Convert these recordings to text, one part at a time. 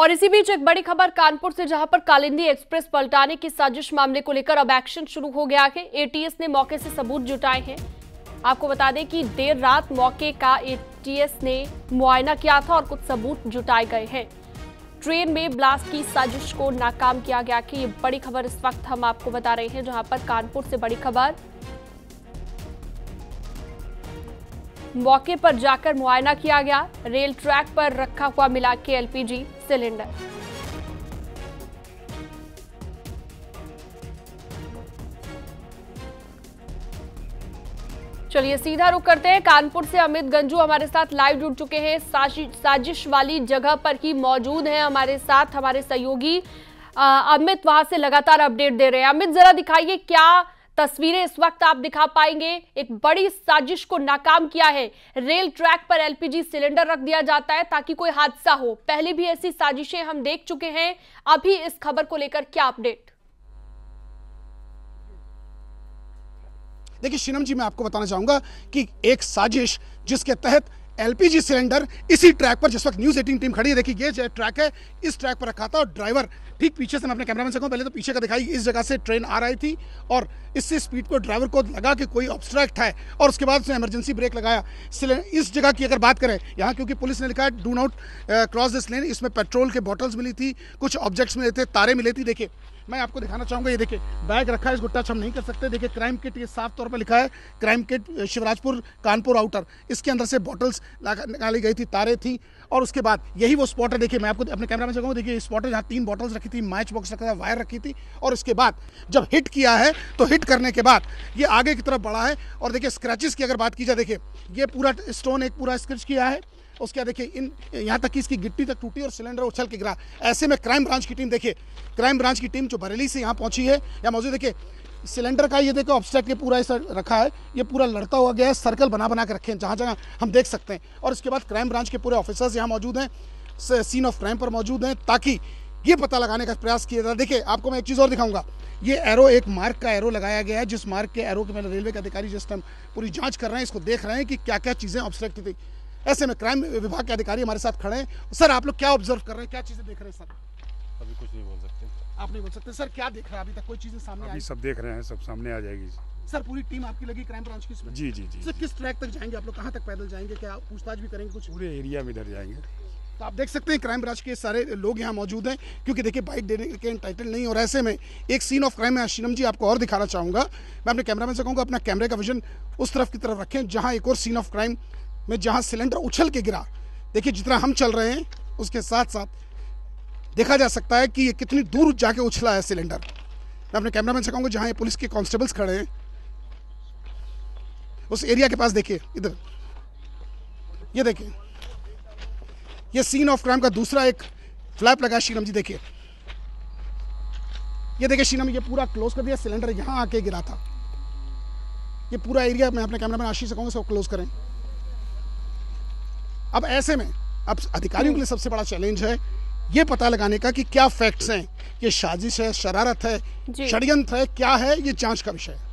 और इसी बीच एक बड़ी खबर कानपुर से जहां पर कालिंदी एक्सप्रेस पलटाने की साजिश मामले को लेकर अब एक्शन शुरू हो गया है एटीएस ने मौके से सबूत जुटाए हैं आपको बता दें कि देर रात मौके का एटीएस ने मुआयना किया था और कुछ सबूत जुटाए गए हैं ट्रेन में ब्लास्ट की साजिश को नाकाम किया गया कि ये बड़ी खबर इस वक्त हम आपको बता रहे हैं जहां पर कानपुर से बड़ी खबर मौके पर जाकर मुआयना किया गया रेल ट्रैक पर रखा हुआ मिला के एलपीजी सिलेंडर चलिए सीधा रुक करते हैं कानपुर से अमित गंजू हमारे साथ लाइव जुड़ चुके हैं साजिश वाली जगह पर ही मौजूद हैं हमारे साथ हमारे सहयोगी अमित वहां से लगातार अपडेट दे रहे हैं अमित जरा दिखाइए क्या तस्वीरें इस वक्त आप दिखा पाएंगे एक बड़ी साजिश को नाकाम किया है रेल ट्रैक पर एलपीजी सिलेंडर रख दिया जाता है ताकि कोई हादसा हो पहले भी ऐसी साजिशें हम देख चुके हैं अभी इस खबर को लेकर क्या अपडेट देखिए शिनम जी मैं आपको बताना चाहूंगा कि एक साजिश जिसके तहत एलपीजी सिलेंडर इसी ट्रैक पर जिस वक्त न्यूज़ एटीन टीम खड़ी है देखिए ये ट्रैक है इस ट्रैक पर रखा था और ड्राइवर ठीक पीछे से मैं अपने कैमरामैन से कहूँ पहले तो पीछे का दिखाई इस जगह से ट्रेन आ रही थी और इससे स्पीड को ड्राइवर को लगा कि कोई ऑब्स्ट्रैक्ट है और उसके बाद उसने इमरजेंसी ब्रेक लगाया इस जगह की अगर बात करें यहाँ क्योंकि पुलिस ने लिखा है do not cross this lane इसमें पेट्रोल के बॉटल्स मिली थी कुछ ऑब्जेक्ट्स मिले थे तारे मिले थी देखिए मैं आपको दिखाना चाहूँगा ये देखिए बैग रखा है इसको टच हम नहीं कर सकते देखिए क्राइम किट ये साफ तौर पर लिखा है crime kit Shivrajpur Kanpur outer इसके अंदर से बॉटल्स निकाली गई थी तारे थी और उसके बाद यही वो स्पॉट है देखिए मैं आपको अपने कैमरा में से देखिए स्पॉट है जहाँ तीन बॉटल्स रखी थी मैच बॉक्स रखा था वायर रखी थी और उसके बाद जब हिट किया है तो हिट करने के बाद ये आगे की तरफ बढ़ा है और देखिए स्क्रैचेस की अगर बात की जाए देखिए ये पूरा स्टोन एक पूरा स्क्रैच किया है उसके बाद देखिए इन यहाँ तक कि इसकी गिट्टी तक टूटी और सिलेंडर उछल के गिरा ऐसे में क्राइम ब्रांच की टीम देखिए क्राइम ब्रांच की टीम जो बरेली से यहाँ पहुँची है या मौजूद देखिए सिलेंडर का ये देखो ऑब्स्टेक ये पूरा ऐसा रखा है ये पूरा लड़ता हुआ गया है सर्कल बना बना के रखे हैं जहाँ जहाँ हम देख सकते हैं और इसके बाद क्राइम ब्रांच के पूरे ऑफिसर्स यहाँ मौजूद हैं सीन ऑफ क्राइम पर मौजूद हैं ताकि ये पता लगाने का प्रयास किया जाए देखिए आपको मैं एक चीज़ और दिखाऊंगा ये एरो एक मार्क का एरो लगाया गया है जिस मार्क के एरो के मैंने रेलवे के अधिकारी जिस टाइम पूरी जांच कर रहे हैं इसको देख रहे हैं कि क्या क्या चीज़ें ऑब्स्ट्रक्ट थी ऐसे में क्राइम विभाग के अधिकारी हमारे साथ खड़े हैं सर आप लोग क्या ऑब्जर्व कर रहे हैं क्या चीज़ें देख रहे हैं सर अभी कुछ नहीं बोल सकते आप नहीं बोल सकते सर क्या देख रहे हैं अभी तक कोई चीज़ें सामने अभी सब देख रहे हैं सब सामने आ जाएगी सर पूरी टीम आपकी लगी क्राइम ब्रांच की जी जी जी सर किस ट्रैक तक जाएंगे आप लोग कहाँ तक पैदल जाएंगे क्या पूछताछ भी करेंगे कुछ पूरे एरिया में इधर जाएंगे तो आप देख सकते हैं क्राइम ब्रांच के सारे लोग यहाँ मौजूद हैं क्योंकि देखिए बाइक देने के टाइटल नहीं और ऐसे में एक सीन ऑफ क्राइम है अशीनम जी आपको और दिखाना चाहूँगा मैं अपने कैमरा कैमरामैन से कहूँगा अपना कैमरे का विजन उस तरफ की तरफ रखें जहाँ एक और सीन ऑफ क्राइम में जहाँ सिलेंडर उछल के गिरा देखिए जितना हम चल रहे हैं उसके साथ साथ देखा जा सकता है कि ये कितनी दूर जाके उछला है सिलेंडर मैं अपने कैमरामैन से कहूँगा जहाँ ये पुलिस के कांस्टेबल्स खड़े हैं उस एरिया के पास देखिए इधर ये देखिए ये सीन ऑफ क्राइम का दूसरा एक फ्लैप लगा शीनम जी देखिए ये देखिए शीनम ये पूरा क्लोज कर दिया सिलेंडर यहाँ आके गिरा था ये पूरा एरिया मैं अपने कैमरा मैन आशीष से कहूँगा सब क्लोज करें अब ऐसे में अब अधिकारियों के लिए हम्म। सबसे बड़ा चैलेंज है ये पता लगाने का कि क्या फैक्ट्स हैं ये साजिश है शरारत है षडयंत्र है क्या है ये जांच का विषय है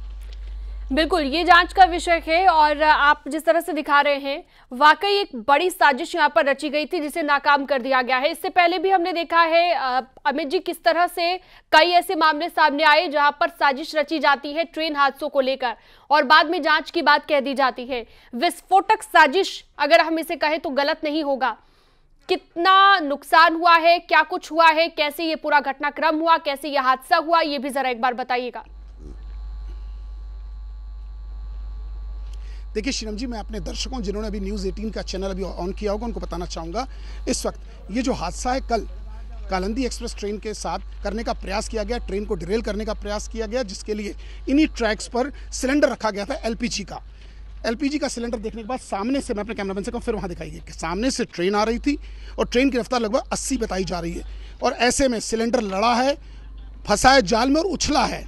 बिल्कुल ये जांच का विषय है और आप जिस तरह से दिखा रहे हैं वाकई एक बड़ी साजिश यहाँ पर रची गई थी जिसे नाकाम कर दिया गया है इससे पहले भी हमने देखा है अमित जी किस तरह से कई ऐसे मामले सामने आए जहां पर साजिश रची जाती है ट्रेन हादसों को लेकर और बाद में जांच की बात कह दी जाती है विस्फोटक साजिश अगर हम इसे कहें तो गलत नहीं होगा कितना नुकसान हुआ है क्या कुछ हुआ है कैसे ये पूरा घटनाक्रम हुआ कैसे ये हादसा हुआ ये भी जरा एक बार बताइएगा देखिए शिरम जी मैं अपने दर्शकों जिन्होंने अभी न्यूज़ एटीन का चैनल अभी ऑन किया होगा उनको बताना चाहूँगा इस वक्त ये जो हादसा है कल कालंदी एक्सप्रेस ट्रेन के साथ करने का प्रयास किया गया ट्रेन को डिरेल करने का प्रयास किया गया जिसके लिए इन्हीं ट्रैक्स पर सिलेंडर रखा गया था एलपीजी का एलपीजी का सिलेंडर देखने के बाद सामने से मैं अपने कैमरामैन से कहूँ फिर वहाँ दिखाई गई सामने से ट्रेन आ रही थी और ट्रेन की रफ्तार लगभग अस्सी बताई जा रही है और ऐसे में सिलेंडर लड़ा है फंसा है जाल में और उछला है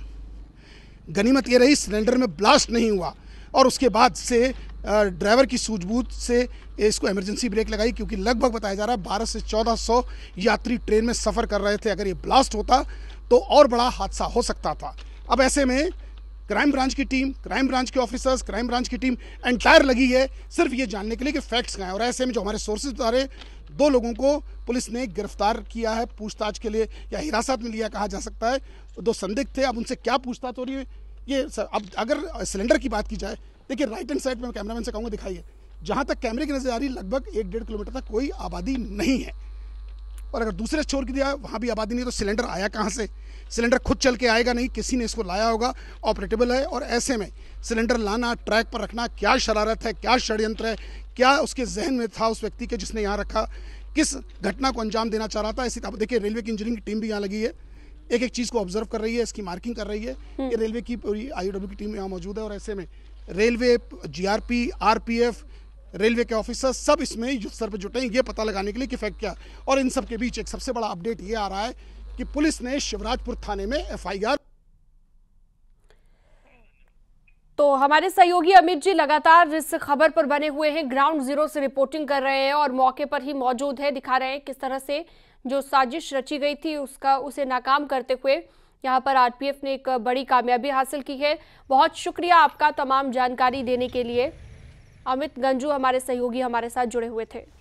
गनीमत ये रही सिलेंडर में ब्लास्ट नहीं हुआ और उसके बाद से ड्राइवर की सूझबूझ से इसको इमरजेंसी ब्रेक लगाई क्योंकि लगभग बताया जा रहा है बारह से चौदह सौ यात्री ट्रेन में सफ़र कर रहे थे अगर ये ब्लास्ट होता तो और बड़ा हादसा हो सकता था अब ऐसे में क्राइम ब्रांच की टीम क्राइम ब्रांच के ऑफिसर्स क्राइम ब्रांच की टीम एंटायर लगी है सिर्फ ये जानने के लिए कि फैक्ट्स कहाँ हैं और ऐसे में जो हमारे सोर्सेज बता रहे दो लोगों को पुलिस ने गिरफ्तार किया है पूछताछ के लिए या हिरासत में लिया कहा जा सकता है दो संदिग्ध थे अब उनसे क्या पूछताछ हो रही है ये सर अब अगर सिलेंडर की बात की जाए देखिए राइट हैंड साइड में कैमरामैन से कहूँगा दिखाइए जहाँ तक कैमरे की नज़र आ रही लगभग एक डेढ़ किलोमीटर तक कोई आबादी नहीं है और अगर दूसरे छोर की दिया वहाँ भी आबादी नहीं तो सिलेंडर आया कहाँ से सिलेंडर खुद चल के आएगा नहीं किसी ने इसको लाया होगा ऑपरेटेबल है और ऐसे में सिलेंडर लाना ट्रैक पर रखना क्या शरारत है क्या षडयंत्र है क्या उसके जहन में था उस व्यक्ति के जिसने यहाँ रखा किस घटना को अंजाम देना चाह रहा था इसी देखिए रेलवे की इंजीनियरिंग टीम भी यहाँ लगी है एक एक चीज़ को ऑब्जर्व कर रही है इसकी मार्किंग कर रही है हम्म। ये रेलवे की पूरी आई की टीम यहाँ मौजूद है और ऐसे में रेलवे जीआरपी आरपीएफ रेलवे के ऑफिसर सब इसमें युद्ध स्तर पर जुटे हैं ये पता लगाने के लिए कि फैक्ट क्या और इन सब के बीच एक सबसे बड़ा अपडेट ये आ रहा है कि पुलिस ने शिवराजपुर थाने में एफआईआर तो हमारे सहयोगी अमित जी लगातार इस खबर पर बने हुए हैं ग्राउंड जीरो से रिपोर्टिंग कर रहे हैं और मौके पर ही मौजूद है दिखा रहे हैं किस तरह से जो साजिश रची गई थी उसका उसे नाकाम करते हुए यहाँ पर आरपीएफ ने एक बड़ी कामयाबी हासिल की है बहुत शुक्रिया आपका तमाम जानकारी देने के लिए अमित गंजू हमारे सहयोगी हमारे साथ जुड़े हुए थे